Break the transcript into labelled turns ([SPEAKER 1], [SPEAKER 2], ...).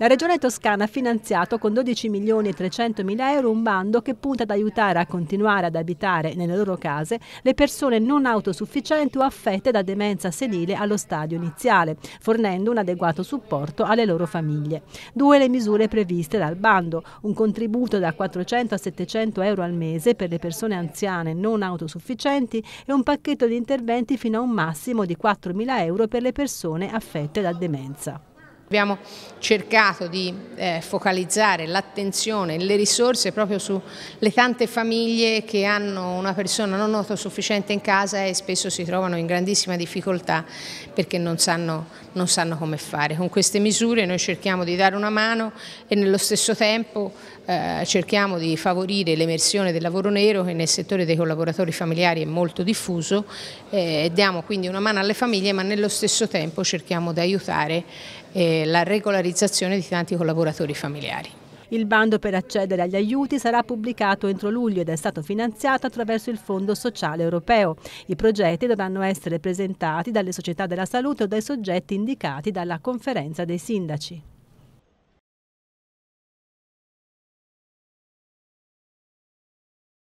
[SPEAKER 1] La Regione Toscana ha finanziato con 12 milioni e 300 mila euro un bando che punta ad aiutare a continuare ad abitare nelle loro case le persone non autosufficienti o affette da demenza senile allo stadio iniziale, fornendo un adeguato supporto alle loro famiglie. Due le misure previste dal bando, un contributo da 400 a 700 euro al mese per le persone anziane non autosufficienti e un pacchetto di interventi
[SPEAKER 2] fino a un massimo di 4 mila euro per le persone affette da demenza. Abbiamo cercato di eh, focalizzare l'attenzione, e le risorse proprio sulle tante famiglie che hanno una persona non autosufficiente in casa e spesso si trovano in grandissima difficoltà perché non sanno, non sanno come fare. Con queste misure noi cerchiamo di dare una mano e nello stesso tempo eh, cerchiamo di favorire l'emersione del lavoro nero che nel settore dei collaboratori familiari è molto diffuso. Eh, diamo quindi una mano alle famiglie ma nello stesso tempo cerchiamo di aiutare eh, la regolarizzazione di tanti collaboratori familiari. Il bando per accedere agli aiuti sarà pubblicato
[SPEAKER 1] entro luglio ed è stato finanziato attraverso il Fondo Sociale Europeo. I progetti dovranno essere presentati dalle società della salute o dai soggetti indicati dalla conferenza dei sindaci.